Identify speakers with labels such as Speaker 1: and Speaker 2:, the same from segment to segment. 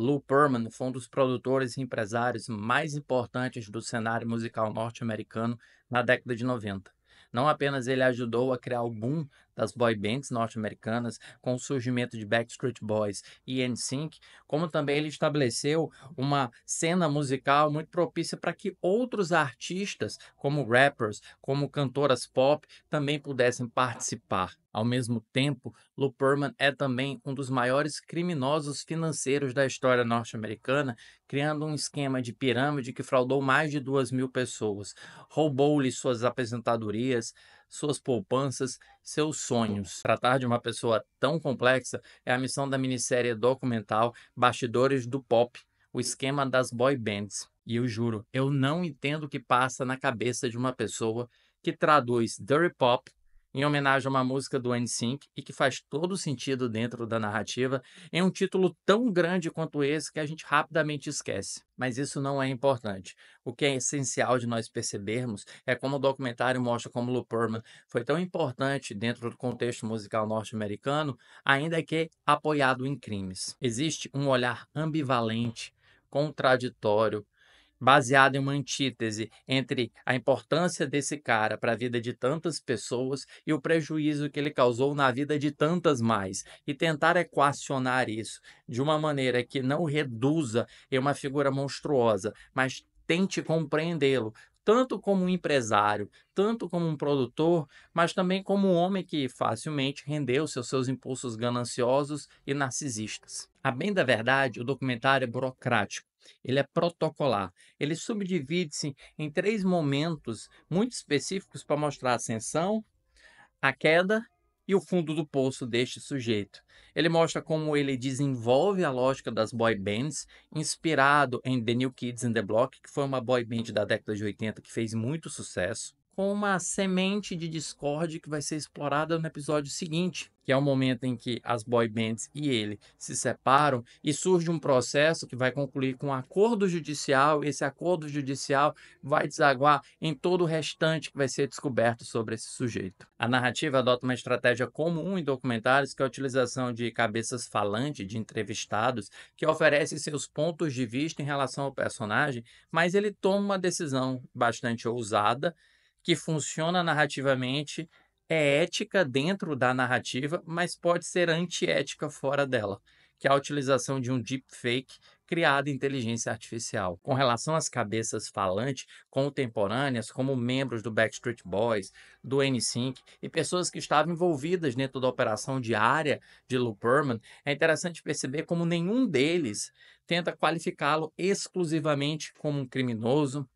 Speaker 1: Lou Perman foi um dos produtores e empresários mais importantes do cenário musical norte-americano na década de 90. Não apenas ele ajudou a criar o boom das boy bands norte-americanas com o surgimento de Backstreet Boys e NSYNC, como também ele estabeleceu uma cena musical muito propícia para que outros artistas, como rappers, como cantoras pop, também pudessem participar ao mesmo tempo, Luperman é também um dos maiores criminosos financeiros da história norte-americana, criando um esquema de pirâmide que fraudou mais de duas mil pessoas, roubou-lhe suas aposentadorias, suas poupanças, seus sonhos. Tratar de uma pessoa tão complexa é a missão da minissérie documental Bastidores do Pop, o esquema das boy bands. E eu juro, eu não entendo o que passa na cabeça de uma pessoa que traduz Dirty Pop em homenagem a uma música do NSYNC e que faz todo sentido dentro da narrativa, em um título tão grande quanto esse que a gente rapidamente esquece. Mas isso não é importante. O que é essencial de nós percebermos é como o documentário mostra como Lou Perman foi tão importante dentro do contexto musical norte-americano, ainda que apoiado em crimes. Existe um olhar ambivalente contraditório baseado em uma antítese entre a importância desse cara para a vida de tantas pessoas e o prejuízo que ele causou na vida de tantas mais, e tentar equacionar isso de uma maneira que não reduza em uma figura monstruosa, mas tente compreendê-lo tanto como um empresário, tanto como um produtor, mas também como um homem que facilmente rendeu-se aos seus impulsos gananciosos e narcisistas. A bem da verdade, o documentário é burocrático. Ele é protocolar. Ele subdivide-se em três momentos muito específicos para mostrar a ascensão, a queda e o fundo do poço deste sujeito. Ele mostra como ele desenvolve a lógica das boy bands, inspirado em The New Kids in the Block, que foi uma boy band da década de 80 que fez muito sucesso, com uma semente de discórdia que vai ser explorada no episódio seguinte, que é o momento em que as boy bands e ele se separam e surge um processo que vai concluir com um acordo judicial. Esse acordo judicial vai desaguar em todo o restante que vai ser descoberto sobre esse sujeito. A narrativa adota uma estratégia comum em documentários, que é a utilização de cabeças falantes, de entrevistados, que oferecem seus pontos de vista em relação ao personagem, mas ele toma uma decisão bastante ousada que funciona narrativamente é ética dentro da narrativa, mas pode ser antiética fora dela, que é a utilização de um deepfake em inteligência artificial. Com relação às cabeças falantes contemporâneas, como membros do Backstreet Boys, do n e pessoas que estavam envolvidas dentro da operação diária de Lou Perman, é interessante perceber como nenhum deles tenta qualificá-lo exclusivamente como um criminoso,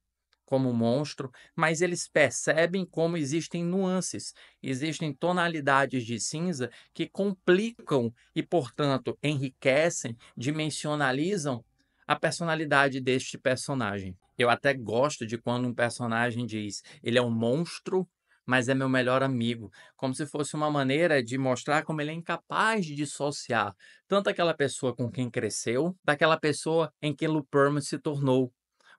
Speaker 1: como um monstro, mas eles percebem como existem nuances, existem tonalidades de cinza que complicam e, portanto, enriquecem, dimensionalizam a personalidade deste personagem. Eu até gosto de quando um personagem diz: ele é um monstro, mas é meu melhor amigo. Como se fosse uma maneira de mostrar como ele é incapaz de dissociar tanto aquela pessoa com quem cresceu, daquela pessoa em quem Luperman se tornou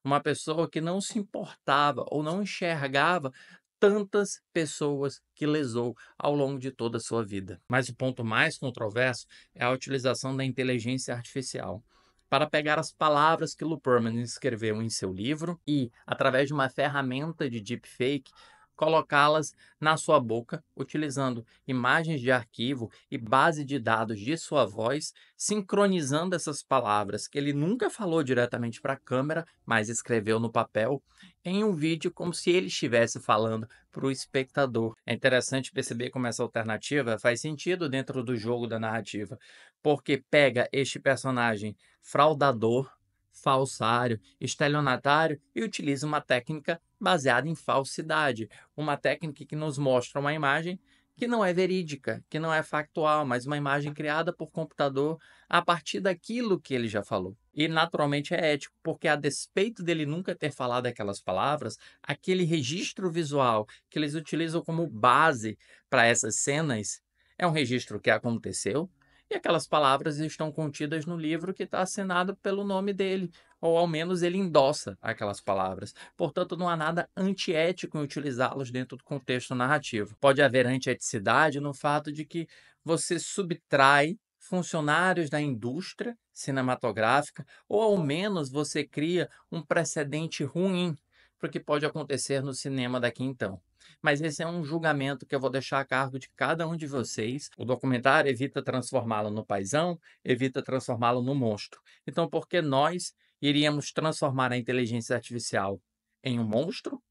Speaker 1: uma pessoa que não se importava ou não enxergava tantas pessoas que lesou ao longo de toda a sua vida. Mas o ponto mais controverso é a utilização da inteligência artificial para pegar as palavras que Luperman escreveu em seu livro e, através de uma ferramenta de deepfake, colocá-las na sua boca, utilizando imagens de arquivo e base de dados de sua voz, sincronizando essas palavras que ele nunca falou diretamente para a câmera, mas escreveu no papel, em um vídeo como se ele estivesse falando para o espectador. É interessante perceber como essa alternativa faz sentido dentro do jogo da narrativa, porque pega este personagem fraudador falsário, estelionatário e utiliza uma técnica baseada em falsidade, uma técnica que nos mostra uma imagem que não é verídica, que não é factual, mas uma imagem tá. criada por computador a partir daquilo que ele já falou. E naturalmente é ético, porque a despeito dele nunca ter falado aquelas palavras, aquele registro visual que eles utilizam como base para essas cenas é um registro que aconteceu, e aquelas palavras estão contidas no livro que está assinado pelo nome dele, ou ao menos ele endossa aquelas palavras. Portanto, não há nada antiético em utilizá-los dentro do contexto narrativo. Pode haver antieticidade no fato de que você subtrai funcionários da indústria cinematográfica, ou ao menos você cria um precedente ruim para o que pode acontecer no cinema daqui então. Mas esse é um julgamento que eu vou deixar a cargo de cada um de vocês. O documentário evita transformá-lo no paisão, evita transformá-lo no monstro. Então, por que nós iríamos transformar a inteligência artificial em um monstro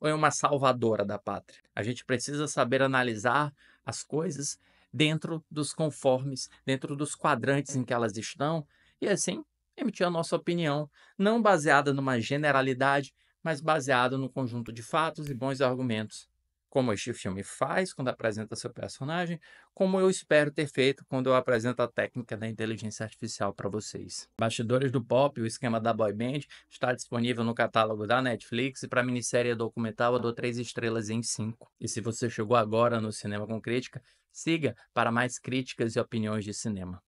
Speaker 1: ou em uma salvadora da pátria? A gente precisa saber analisar as coisas dentro dos conformes, dentro dos quadrantes em que elas estão, e assim emitir a nossa opinião, não baseada numa generalidade mas baseado no conjunto de fatos e bons argumentos, como este filme faz quando apresenta seu personagem, como eu espero ter feito quando eu apresento a técnica da inteligência artificial para vocês. Bastidores do Pop, o esquema da boy band, está disponível no catálogo da Netflix e para a minissérie documental eu dou 3 estrelas em 5. E se você chegou agora no Cinema com Crítica, siga para mais críticas e opiniões de cinema.